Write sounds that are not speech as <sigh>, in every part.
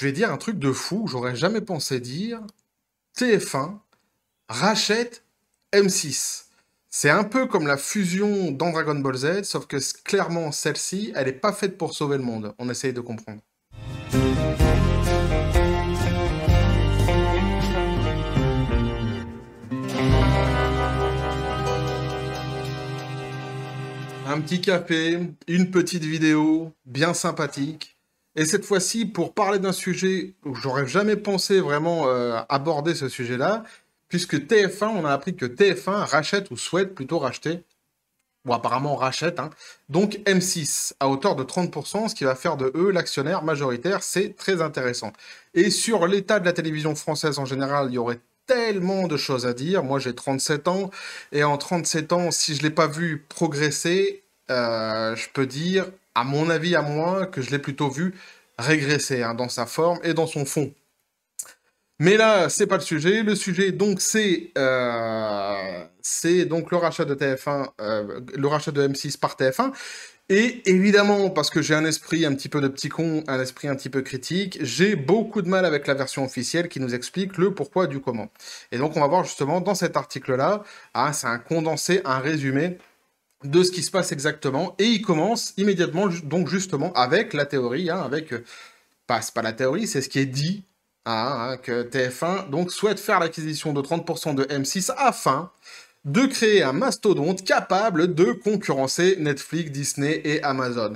je vais dire un truc de fou, j'aurais jamais pensé dire. TF1 rachète M6. C'est un peu comme la fusion dans Dragon Ball Z, sauf que clairement celle-ci, elle n'est pas faite pour sauver le monde. On essaye de comprendre. Un petit café, une petite vidéo bien sympathique. Et cette fois-ci, pour parler d'un sujet où j'aurais jamais pensé vraiment euh, aborder ce sujet-là, puisque TF1, on a appris que TF1 rachète ou souhaite plutôt racheter, ou apparemment rachète, hein, donc M6 à hauteur de 30%, ce qui va faire de eux l'actionnaire majoritaire. C'est très intéressant. Et sur l'état de la télévision française en général, il y aurait tellement de choses à dire. Moi, j'ai 37 ans, et en 37 ans, si je ne l'ai pas vu progresser, euh, je peux dire à mon avis, à moi, que je l'ai plutôt vu régresser hein, dans sa forme et dans son fond. Mais là, c'est pas le sujet. Le sujet, donc, c'est euh, donc le rachat de TF1, euh, le rachat de M6 par TF1. Et évidemment, parce que j'ai un esprit un petit peu de petit con, un esprit un petit peu critique, j'ai beaucoup de mal avec la version officielle qui nous explique le pourquoi du comment. Et donc, on va voir justement dans cet article-là, ah, c'est un condensé, un résumé de ce qui se passe exactement. Et il commence immédiatement, donc justement, avec la théorie, hein, avec... Euh, pas, pas la théorie, c'est ce qui est dit, hein, hein, que TF1 donc, souhaite faire l'acquisition de 30% de M6 afin de créer un mastodonte capable de concurrencer Netflix, Disney et Amazon.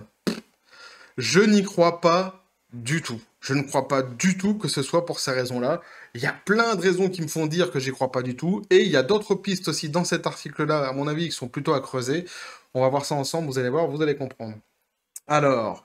Je n'y crois pas du tout. Je ne crois pas du tout que ce soit pour ces raisons-là. Il y a plein de raisons qui me font dire que j'y crois pas du tout. Et il y a d'autres pistes aussi dans cet article-là, à mon avis, qui sont plutôt à creuser. On va voir ça ensemble, vous allez voir, vous allez comprendre. Alors,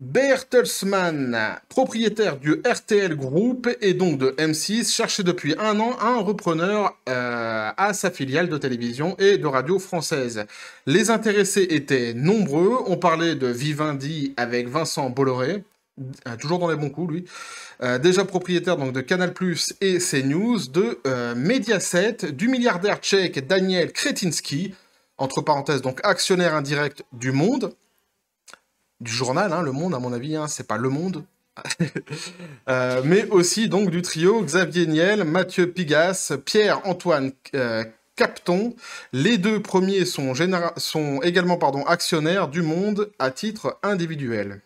Bertelsmann, propriétaire du RTL Group et donc de M6, cherchait depuis un an un repreneur euh, à sa filiale de télévision et de radio française. Les intéressés étaient nombreux, on parlait de Vivendi avec Vincent Bolloré, ah, toujours dans les bons coups, lui, euh, déjà propriétaire donc, de Canal+, et CNews, de euh, Mediaset, du milliardaire tchèque Daniel Kretinsky, entre parenthèses, donc actionnaire indirect du Monde, du journal, hein, Le Monde, à mon avis, hein, c'est pas Le Monde, <laughs> euh, mais aussi donc du trio Xavier Niel, Mathieu Pigas, Pierre-Antoine Capton. Les deux premiers sont, également actionnaires du Monde à titre individuel.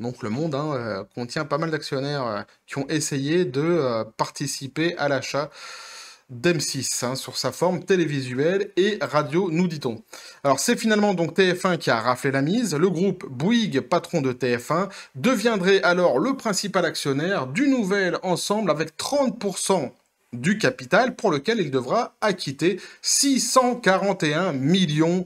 Donc le monde hein, euh, contient pas mal d'actionnaires euh, qui ont essayé de euh, participer à l'achat d'M6 hein, sur sa forme télévisuelle et radio, nous dit-on. Alors c'est finalement donc TF1 qui a raflé la mise. Le groupe Bouygues, patron de TF1, deviendrait alors le principal actionnaire du nouvel ensemble avec 30% du capital pour lequel il devra acquitter 641 millions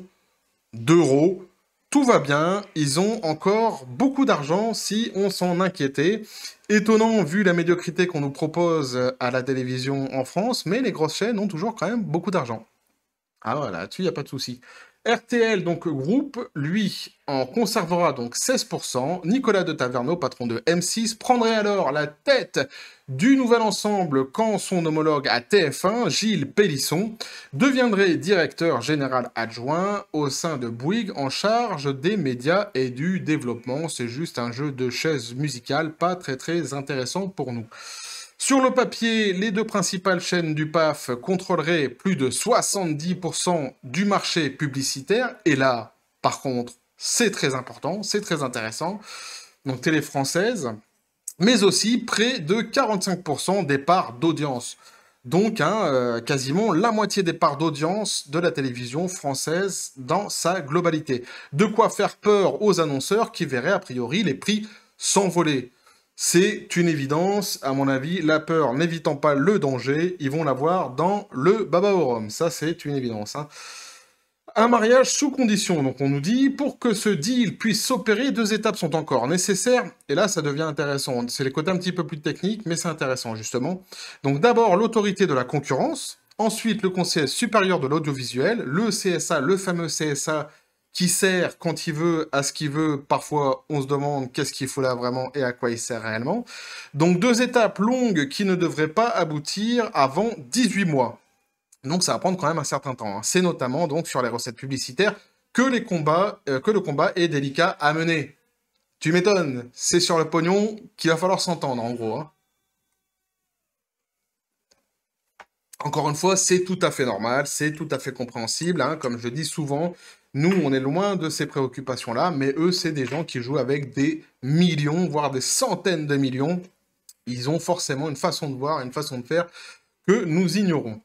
d'euros tout va bien, ils ont encore beaucoup d'argent si on s'en inquiétait. Étonnant vu la médiocrité qu'on nous propose à la télévision en France, mais les grosses chaînes ont toujours quand même beaucoup d'argent. Ah voilà, là-dessus, il n'y a pas de souci. RTL, donc groupe, lui en conservera donc 16%. Nicolas de Taverneau, patron de M6, prendrait alors la tête du nouvel ensemble quand son homologue à TF1, Gilles Pélisson, deviendrait directeur général adjoint au sein de Bouygues en charge des médias et du développement. C'est juste un jeu de chaises musicales pas très très intéressant pour nous. Sur le papier, les deux principales chaînes du PAF contrôleraient plus de 70% du marché publicitaire. Et là, par contre, c'est très important, c'est très intéressant. Donc télé française, mais aussi près de 45% des parts d'audience. Donc hein, euh, quasiment la moitié des parts d'audience de la télévision française dans sa globalité. De quoi faire peur aux annonceurs qui verraient a priori les prix s'envoler. C'est une évidence, à mon avis, la peur n'évitant pas le danger, ils vont l'avoir dans le Babaorum. Ça, c'est une évidence. Hein. Un mariage sous condition, donc on nous dit, pour que ce deal puisse s'opérer, deux étapes sont encore nécessaires, et là ça devient intéressant, c'est les côtés un petit peu plus techniques, mais c'est intéressant justement. Donc d'abord l'autorité de la concurrence, ensuite le Conseil supérieur de l'audiovisuel, le CSA, le fameux CSA qui sert quand il veut à ce qu'il veut. Parfois, on se demande qu'est-ce qu'il faut là vraiment et à quoi il sert réellement. Donc deux étapes longues qui ne devraient pas aboutir avant 18 mois. Donc ça va prendre quand même un certain temps. Hein. C'est notamment donc sur les recettes publicitaires que, les combats, euh, que le combat est délicat à mener. Tu m'étonnes, c'est sur le pognon qu'il va falloir s'entendre en gros. Hein. Encore une fois, c'est tout à fait normal, c'est tout à fait compréhensible. Hein. Comme je dis souvent, nous, on est loin de ces préoccupations-là, mais eux, c'est des gens qui jouent avec des millions, voire des centaines de millions. Ils ont forcément une façon de voir, une façon de faire que nous ignorons.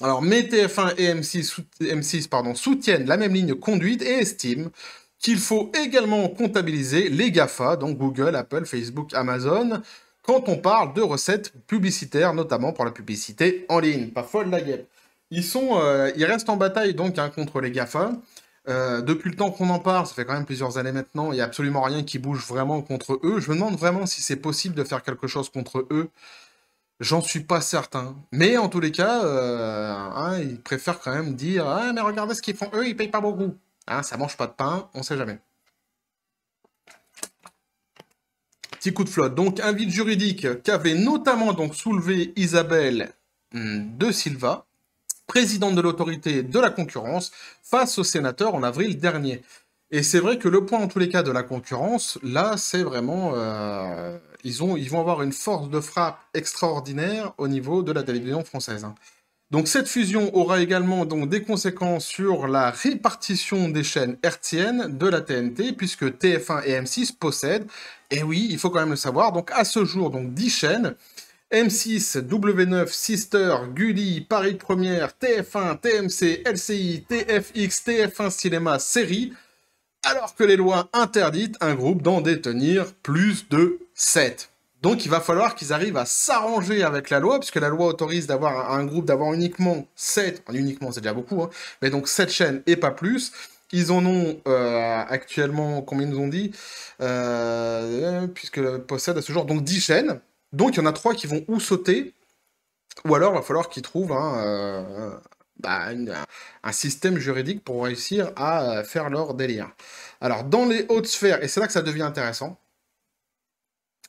Alors, mes TF1 et M6, pardon, soutiennent la même ligne conduite et estiment qu'il faut également comptabiliser les GAFA, donc Google, Apple, Facebook, Amazon, quand on parle de recettes publicitaires, notamment pour la publicité en ligne. Pas folle la guêpe. Ils, euh, restent en bataille donc hein, contre les GAFA. Euh, depuis le temps qu'on en parle, ça fait quand même plusieurs années maintenant, il n'y a absolument rien qui bouge vraiment contre eux. Je me demande vraiment si c'est possible de faire quelque chose contre eux. J'en suis pas certain. Mais en tous les cas, euh, hein, ils préfèrent quand même dire Ah, mais regardez ce qu'ils font, eux, ils payent pas beaucoup. Hein, ça mange pas de pain, on sait jamais. Petit coup de flotte. Donc, un vide juridique qu'avait notamment donc soulevé Isabelle hmm, de Silva, présidente de l'autorité de la concurrence, face au sénateur en avril dernier. Et c'est vrai que le point, en tous les cas, de la concurrence, là, c'est vraiment... Euh, ils, ont, ils vont avoir une force de frappe extraordinaire au niveau de la télévision française. Hein. Donc cette fusion aura également donc, des conséquences sur la répartition des chaînes RTN de la TNT, puisque TF1 et M6 possèdent, et oui, il faut quand même le savoir, donc à ce jour, donc 10 chaînes, M6, W9, Sister, Gulli, Paris Première, TF1, TMC, LCI, TFX, TF1 Cinéma, Série, alors que les lois interditent un groupe d'en détenir plus de 7. Donc il va falloir qu'ils arrivent à s'arranger avec la loi, puisque la loi autorise d'avoir un groupe d'avoir uniquement 7, enfin, uniquement c'est déjà beaucoup, hein, mais donc 7 chaînes et pas plus. Ils en ont euh, actuellement, combien ils nous ont dit euh, Puisque possède à ce jour, donc 10 chaînes. Donc il y en a trois qui vont ou sauter, ou alors il va falloir qu'ils trouvent un, euh, bah, système juridique pour réussir à euh, faire leur délire. Alors dans les hautes sphères, et c'est là que ça devient intéressant,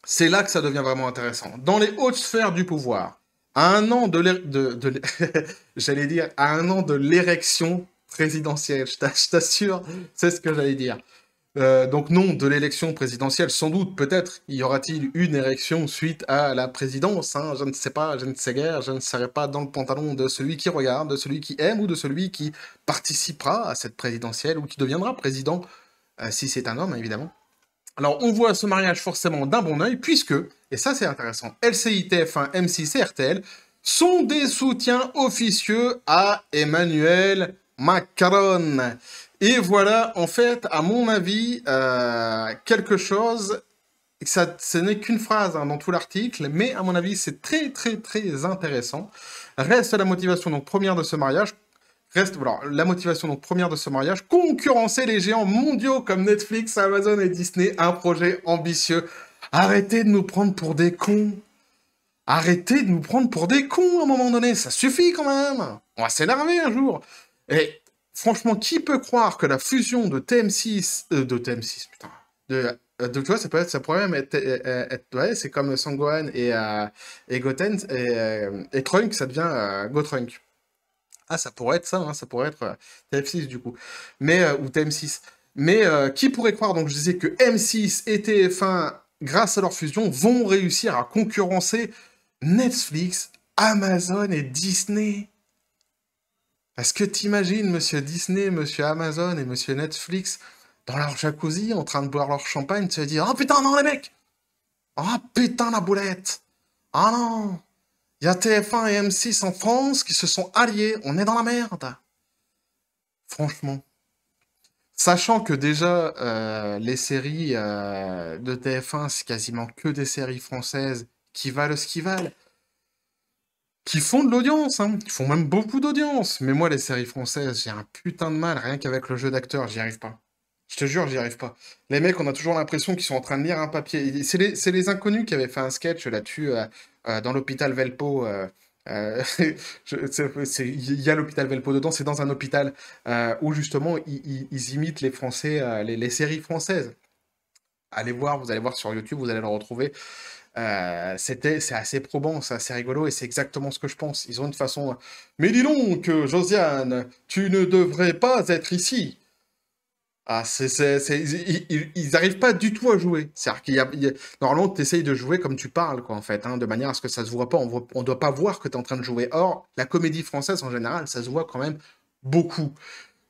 c'est là que ça devient vraiment intéressant. Dans les hautes sphères du pouvoir, un an de, <laughs> j'allais dire à un an de l'érection présidentielle, je t'assure, c'est ce que j'allais dire. Euh, donc non, de l'élection présidentielle, sans doute, peut-être, y aura-t-il une élection suite à la présidence, hein? je ne sais pas, je ne sais guère, je ne serai pas dans le pantalon de celui qui regarde, de celui qui aime ou de celui qui participera à cette présidentielle ou qui deviendra président, euh, si c'est un homme, évidemment. Alors on voit ce mariage forcément d'un bon oeil, puisque, et ça c'est intéressant, lcitf 1 M6 RTL sont des soutiens officieux à Emmanuel Macron. Et voilà, en fait, à mon avis, euh, quelque chose, ça, ce n'est qu'une phrase hein, dans tout l'article, mais à mon avis, c'est très, très, très intéressant. Reste la motivation donc première de ce mariage. Reste voilà, la motivation donc première de ce mariage, concurrencer les géants mondiaux comme Netflix, Amazon et Disney, un projet ambitieux. Arrêtez de nous prendre pour des cons. Arrêtez de nous prendre pour des cons à un moment donné, ça suffit quand même. On va s'énerver un jour. Et franchement, qui peut croire que la fusion de TM6, euh, de TM6, putain, de, euh, de, tu vois, ça peut être, ça pourrait même être, euh, ouais, c'est comme Sangohan et, et Goten et, et, Trunk, ça devient Gotrunk. Ah, ça pourrait être ça, hein, ça pourrait être TF6 du coup, mais ou TM6. Mais qui pourrait croire, donc je disais que M6 et TF1, grâce à leur fusion, vont réussir à concurrencer Netflix, Amazon et Disney est-ce que t'imagines Monsieur Disney, Monsieur Amazon et Monsieur Netflix dans leur jacuzzi en train de boire leur champagne, se dire « Oh putain, non les mecs Oh putain la boulette Ah non Il y a TF1 et M6 en France qui se sont alliés, on est dans la merde !» Franchement. Sachant que déjà, euh, les séries euh, de TF1, c'est quasiment que des séries françaises qui valent ce qu'ils valent qui font de l'audience, hein. qui font même beaucoup d'audience. Mais moi, les séries françaises, j'ai un putain de mal, rien qu'avec le jeu d'acteur, j'y arrive pas. Je te jure, j'y arrive pas. Les mecs, on a toujours l'impression qu'ils sont en train de lire un papier. C'est les, inconnus qui avaient fait un sketch là-dessus euh, euh, dans l'hôpital Velpo. Euh, <laughs> il y a l'hôpital Velpo dedans, c'est dans un hôpital où justement ils, imitent les Français, les séries françaises allez voir, vous allez voir sur YouTube, vous allez le retrouver. Euh, c'était, c'est assez probant, c'est assez rigolo et c'est exactement ce que je pense. Ils ont une façon. Mais dis donc, Josiane, tu ne devrais pas être ici. Ah, c'est, c'est, ils n'arrivent pas du tout à jouer. C'est-à-dire qu'il normalement, tu essayes de jouer comme tu parles, quoi, en fait, hein, de manière à ce que ça se voit pas. On ne doit pas voir que tu es en train de jouer. Or, la comédie française, en général, ça se voit quand même beaucoup.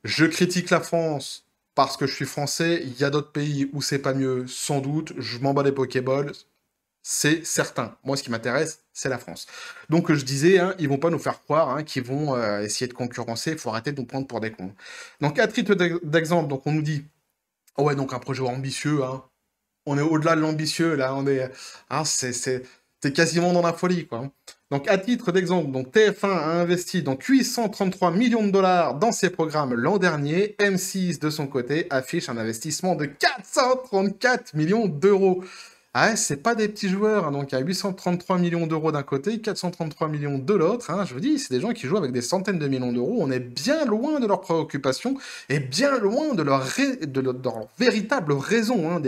Je critique la France parce que je suis français. Il y a d'autres pays où c'est pas mieux, sans doute. Je m'en bats les Pokéballs c'est certain. Moi, ce qui m'intéresse, c'est la France. Donc, je disais, ils hein, ils vont pas nous faire croire hein, qu'ils vont euh, essayer de concurrencer. Il faut arrêter de nous prendre pour des cons. Donc, à titre d'exemple, donc on nous dit, ouais, donc un projet ambitieux. Hein. On est au-delà de l'ambitieux là. On est, c'est quasiment dans la folie quoi. Donc, à titre d'exemple, donc TF1 a investi donc 833 millions de dollars dans ses programmes l'an dernier. M6 de son côté affiche un investissement de 434 millions d'euros. Ah, c'est pas des petits joueurs, hein. il y a 833 millions d'euros d'un côté, 433 millions de l'autre. Hein. je vous dis, c'est des gens qui jouent avec des centaines de millions d'euros. On est bien loin de leurs préoccupations et bien loin de leurs ré... de hein, des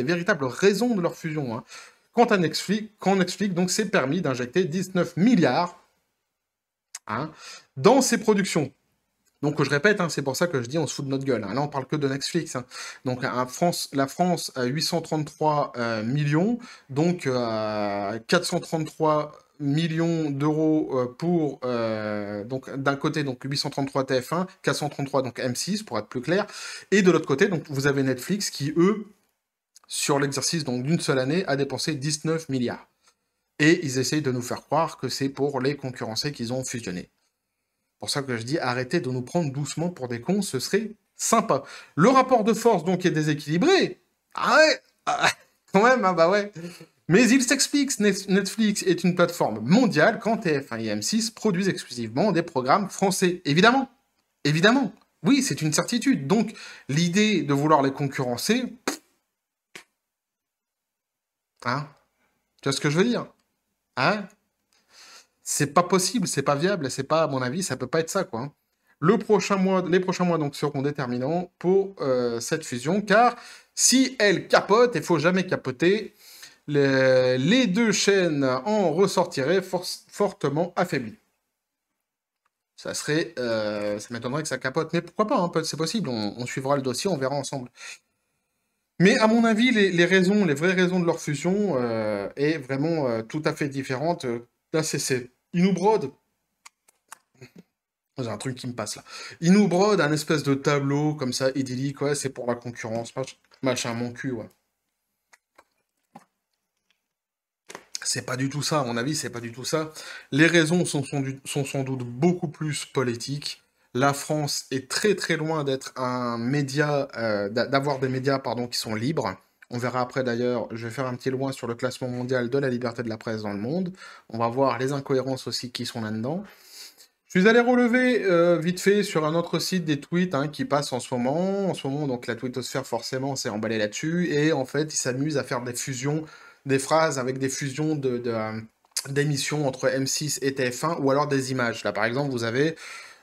véritables raisons de leur fusion. Quant à Netflix, quand explique donc c'est permis d'injecter 19 milliards dans ses productions donc je répète, hein, c'est pour ça que je dis on se fout de notre gueule. Hein. Là on parle que de Netflix. Hein. Donc la France à 833 euh, millions, donc 433 euh, millions d'euros euh, pour donc d'un côté donc 833 TF1, 433 donc M6 pour être plus clair, et de l'autre côté donc vous avez Netflix qui eux sur l'exercice donc d'une seule année a dépensé 19 milliards. Et ils essayent de nous faire croire que c'est pour les concurrencés qu'ils ont fusionné pour ça que je dis arrêtez de nous prendre doucement pour des cons, ce serait sympa. Le rapport de force donc est déséquilibré. Ah ouais, ah, quand même, hein, bah ouais. Mais il s'explique, Netflix est une plateforme mondiale quand TF1 et M6 produisent exclusivement des programmes français. Évidemment, évidemment. Oui, c'est une certitude. Donc l'idée de vouloir les concurrencer... Hein Tu vois ce que je veux dire Hein c'est pas possible, c'est pas viable, c'est pas, à mon avis, ça peut pas être ça, quoi. Hein. Le prochain mois, les prochains mois donc seront déterminants pour euh, cette fusion, car si elle capote, il faut jamais capoter, les, deux chaînes en ressortiraient fortement affaiblies. Ça serait, euh, ça m'étonnerait que ça capote, mais pourquoi pas, hein, c'est possible. On, suivra le dossier, on verra ensemble. Mais à mon avis, les, raisons, les vraies raisons de leur fusion euh, est vraiment euh, tout à fait différente d'ACC il nous brode. Oh, j'ai un truc qui me passe là. Il nous brode un espèce de tableau comme ça, idyllique, ouais, c'est pour la concurrence, machin, mon cul, C'est pas du tout ça, à mon avis, c'est pas du tout ça. Les raisons sont, sont, sans doute beaucoup plus politiques. La France est très très loin d'être un média, euh, d'avoir des médias pardon, qui sont libres. On verra après d'ailleurs, je vais faire un petit loin sur le classement mondial de la liberté de la presse dans le monde. On va voir les incohérences aussi qui sont là-dedans. Je suis allé relever euh, vite fait sur un autre site des tweets hein, qui passent en ce moment. En ce moment, donc la tweetosphère forcément s'est emballée là-dessus et en fait, ils s'amusent à faire des fusions, des phrases avec des fusions de, euh, d'émissions entre M6 et TF1 ou alors des images. Là, par exemple, vous avez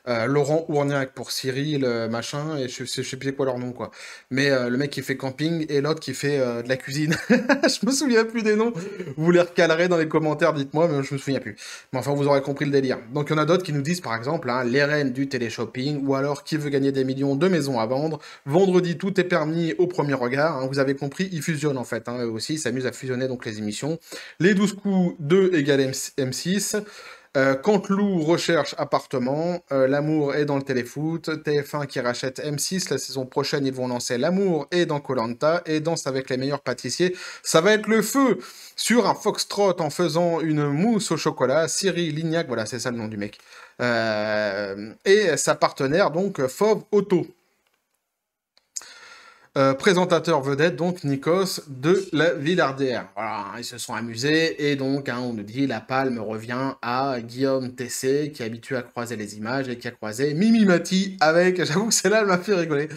euh, Laurent Ourniac pour Cyril, euh, machin, et je, sais plus quoi leur nom, quoi. Mais euh, le mec qui fait camping et l'autre qui fait de la cuisine. <laughs> je me souviens plus des noms. Vous les recalerez dans les commentaires, dites-moi, mais je me souviens plus. Mais enfin, vous aurez compris le délire. Donc, il y en a d'autres qui nous disent, par exemple, hein, les reines du téléshopping, ou alors qui veut gagner des millions de maisons à vendre. Vendredi, tout est permis au premier regard. Hein. vous avez compris, ils fusionnent en fait. Hein. eux aussi, ils s'amusent à fusionner donc les émissions. Les 12 coups 2 égale M6. Quand euh, Lou recherche appartement, euh, l'amour est dans le téléfoot, TF1 qui rachète M6, la saison prochaine ils vont lancer l'amour et dans Colanta et danse avec les meilleurs pâtissiers. Ça va être le feu sur un foxtrot en faisant une mousse au chocolat, Siri Lignac, voilà c'est ça le nom du mec, euh, et sa partenaire donc Fauve Auto. Euh, présentateur vedette, donc Nikos de la Villardière. Voilà, ils se sont amusés et donc hein, on nous dit la palme revient à Guillaume Tessé qui est habitué à croiser les images et qui a croisé Mimi Mati avec, <laughs> j'avoue que celle-là elle m'a fait rigoler,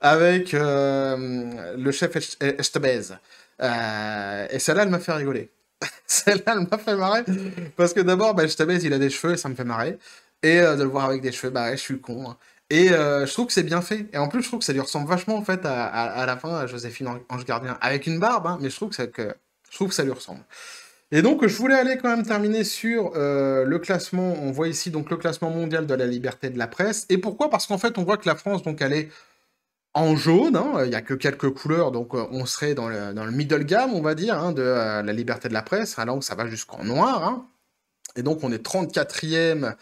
avec euh, le chef Estebez. Euh, et celle-là elle m'a fait rigoler. <laughs> celle-là elle m'a fait marrer parce que d'abord bah, il a des cheveux et ça me fait marrer. Et de le voir avec des cheveux, bah je suis con. Hein. Et euh, je trouve que c'est bien fait. Et en plus, je trouve que ça lui ressemble vachement en fait à, à, la fin à Joséphine Ange Gardien, avec une barbe, hein, mais je trouve que, ça, que, je trouve ça lui ressemble. Et donc, je voulais aller quand même terminer sur euh, le classement. On voit ici donc le classement mondial de la liberté de la presse. Et pourquoi Parce qu'en fait, on voit que la France, donc, elle est en jaune. Hein. Il n'y a que quelques couleurs, donc euh, on serait dans le, dans le middle gamme, on va dire, hein, de la liberté de la presse. Alors que ça va jusqu'en noir. Et donc, on est 34e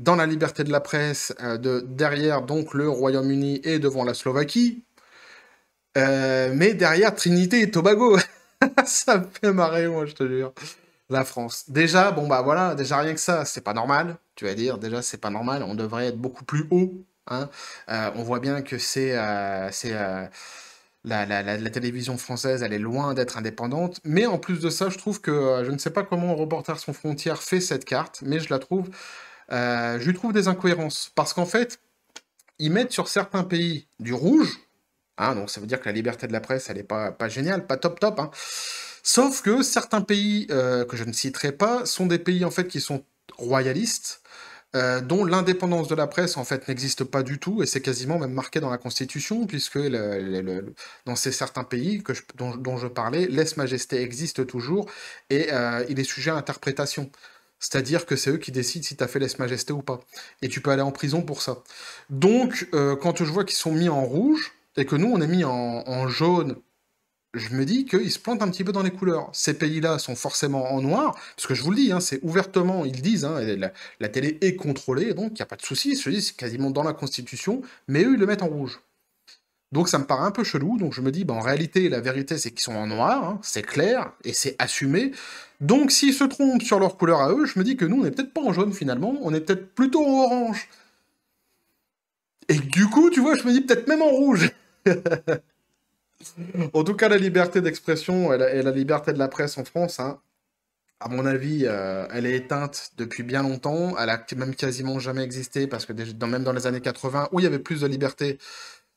dans la liberté de la presse, euh, de, derrière donc le Royaume-Uni et devant la Slovaquie, euh, mais derrière Trinité et Tobago. <laughs> ça me fait marrer, moi, je te jure. La France. Déjà, bon, bah voilà, déjà rien que ça, c'est pas normal, tu vas dire, déjà c'est pas normal, on devrait être beaucoup plus haut. Hein. Euh, on voit bien que c'est. c'est, la, la, la, télévision française, elle est loin d'être indépendante. Mais en plus de ça, je trouve que je ne sais pas comment Reporters sans frontières fait cette carte, mais je la trouve euh, je je trouve des incohérences. Parce qu'en fait, ils mettent sur certains pays du rouge. Hein, donc ça veut dire que la liberté de la presse, elle n'est pas, pas géniale, pas top top. Hein. Sauf que certains pays, euh, que je ne citerai pas, sont des pays en fait qui sont royalistes, euh, dont l'indépendance de la presse en fait n'existe pas du tout et c'est quasiment même marqué dans la constitution puisque dans ces certains pays que dont, je parlais, l'es majesté existe toujours et il est sujet à interprétation. C'est-à-dire que c'est eux qui décident si tu as fait l'Es-Majesté ou pas. Et tu peux aller en prison pour ça. Donc, euh, quand je vois qu'ils sont mis en rouge, et que nous, on est mis en, jaune, je me dis qu'ils se plantent un petit peu dans les couleurs. Ces pays-là sont forcément en noir, parce que je vous le dis, hein, c'est ouvertement, ils disent, hein, la, télé est contrôlée, donc il n'y a pas de souci, ils se disent, c'est quasiment dans la Constitution, mais eux, ils le mettent en rouge. Donc ça me paraît un peu chelou, donc je me dis, bah, en réalité, la vérité c'est qu'ils sont en noir, hein. c'est clair, et c'est assumé. Donc s'ils se trompent sur leur couleur à eux, je me dis que nous, on n'est peut-être pas en jaune finalement, on est peut-être plutôt en orange. Et du coup, tu vois, je me dis peut-être même en rouge. <laughs> en tout cas, la liberté d'expression et, la liberté de la presse en France, hein, à mon avis, euh, elle est éteinte depuis bien longtemps. Elle a même quasiment jamais existé parce que même dans les années 80, où il y avait plus de liberté,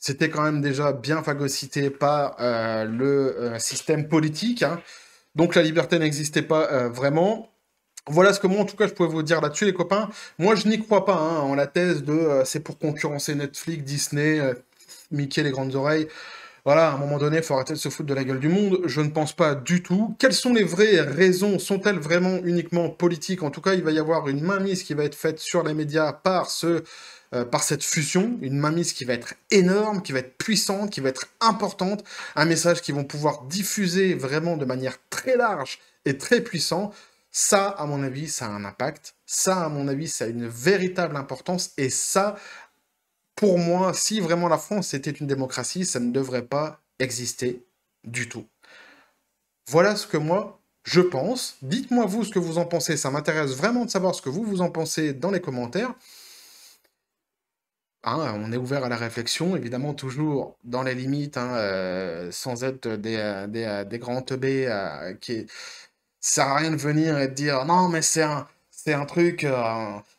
c'était quand même déjà bien phagocyté par euh, le euh, système politique. Hein. Donc la liberté n'existait pas euh, vraiment. Voilà ce que moi, en tout cas, je pouvais vous dire là-dessus, les copains. Moi, je n'y crois pas hein, en la thèse de c'est pour concurrencer Netflix, Disney, Mickey, les grandes oreilles. Voilà, à un moment donné, il faut arrêter de se foutre de la gueule du monde. Je ne pense pas du tout. Quelles sont les vraies raisons Sont-elles vraiment uniquement politiques En tout cas, il va y avoir une mainmise qui va être faite sur les médias par ce euh, par cette fusion, une mainmise qui va être énorme, qui va être puissante, qui va être importante, un message qu'ils vont pouvoir diffuser vraiment de manière très large et très puissant. Ça, à mon avis, ça a un impact. Ça, à mon avis, ça a une véritable importance. Et ça, pour moi, si vraiment la France était une démocratie, ça ne devrait pas exister du tout. Voilà ce que moi, je pense. Dites-moi vous ce que vous en pensez. Ça m'intéresse vraiment de savoir ce que vous, vous en pensez dans les commentaires. Hein, on est ouvert à la réflexion, évidemment, toujours dans les limites, hein, euh, sans être des, euh, euh, des, grands teubés qui. Ça sert à rien de venir et de dire non, mais c'est un, truc,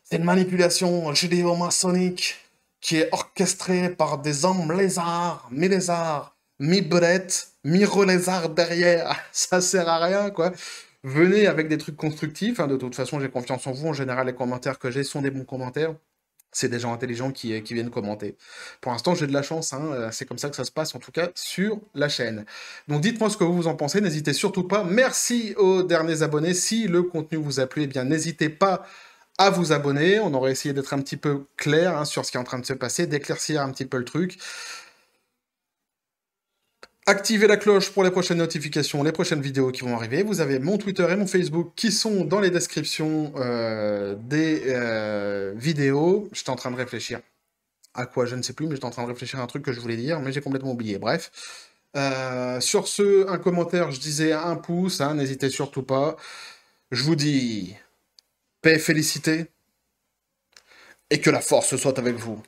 c'est une manipulation judéo-maçonnique qui est orchestrée par des hommes lézards, mi-lézards, mi-brettes, mi-relézards derrière. <laughs> Ça sert à rien, quoi venez avec des trucs constructifs. Hein, de toute façon, j'ai confiance en vous. En général, les commentaires que j'ai sont des bons commentaires c'est des gens intelligents euh, qui, viennent commenter. Pour l'instant, j'ai de la chance, hein, euh, c'est comme ça que ça se passe, en tout cas, sur la chaîne. Donc dites-moi ce que vous en pensez, n'hésitez surtout pas. Merci aux derniers abonnés. Si le contenu vous a plu, eh bien n'hésitez pas à vous abonner. On aurait essayé d'être un petit peu clair hein, sur ce qui est en train de se passer, d'éclaircir un petit peu le truc. Activez la cloche pour les prochaines notifications, les prochaines vidéos qui vont arriver. Vous avez mon Twitter et mon Facebook qui sont dans les descriptions euh, des euh, vidéos. J'étais en train de réfléchir à quoi, je ne sais plus, mais j'étais en train de réfléchir à un truc que je voulais dire, mais j'ai complètement oublié. Bref. Euh, sur ce, un commentaire, je disais un pouce, hein, n'hésitez surtout pas. Je vous dis paix, félicité, et que la force soit avec vous.